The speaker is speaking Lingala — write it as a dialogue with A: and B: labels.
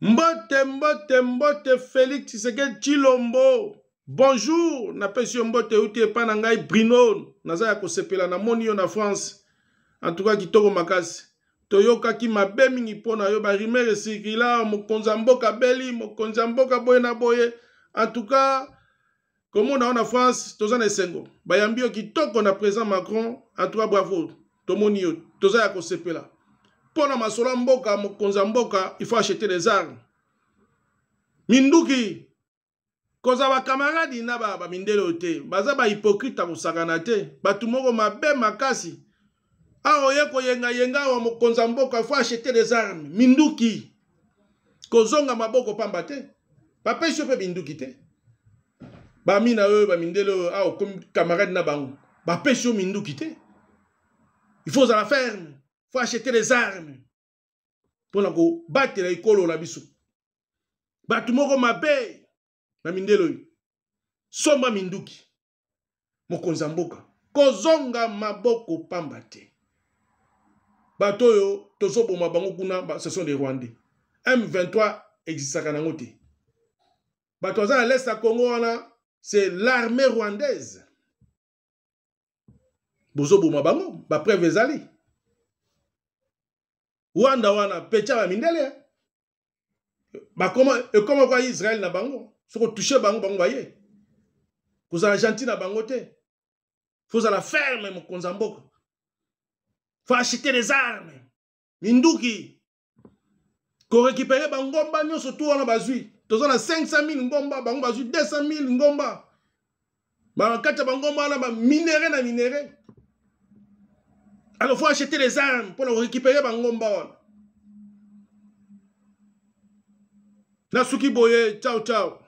A: mbote mbote mbote félix tshisekedi tshilombo bonjour napesi yo mbote euti epai na ngai brino naza ya kosepela namoni yo na france antuka kitoko makasi toyokaki mabe mingi mpo na yo barimere sirkila mokonzi ya mboka beli mokonzi ya mboka boye na boye antuka komona yo na france toza na esengo bayambi yo kitoko na président macron antuka bravo tomoni yo toza ya kosepela mpo na masolo ya mboka mokonzi ya mboka il faut acheter les armes minduki kozwa bakamaradi na bamindele oyo te baza bahypokrite akosakana te bato moko mabe makasi awa oye koyengayenga awa mokonzi ya mboka il faut acheter les armes minduki kozonga maboko pamba te bapesi yo mpe minduki te bamina oyo bamindele oyo awa okomi kamarade na bango bapesi yo minduki te il faut ozala ferme faut acheter des armes mpona kobatela ekolo na biso bato moko mabe na mindelo oyo somba minduki mokonzi ya mboka kozonga maboko pamba te bato oyo tozoboma bango kuna basession de rwandais m23 existaka nango te bato aza na leste ya congo wana c'est l'armée rwandaise bozoboma bango bapreve ezali wanda wana mindele? koma eh. comment? ekoma kwa israel na bango soko touche bango bango baye la gentil na bango te la ferme mon conzambok. Il faut acheter des armes minduki la bangomba so tu wana bazui ngomba bango bazui 200.000 000 ba bakati bango ba na alors il faut acheter les armes pour récupérer Bangomba wana nasuki boye ciao ciao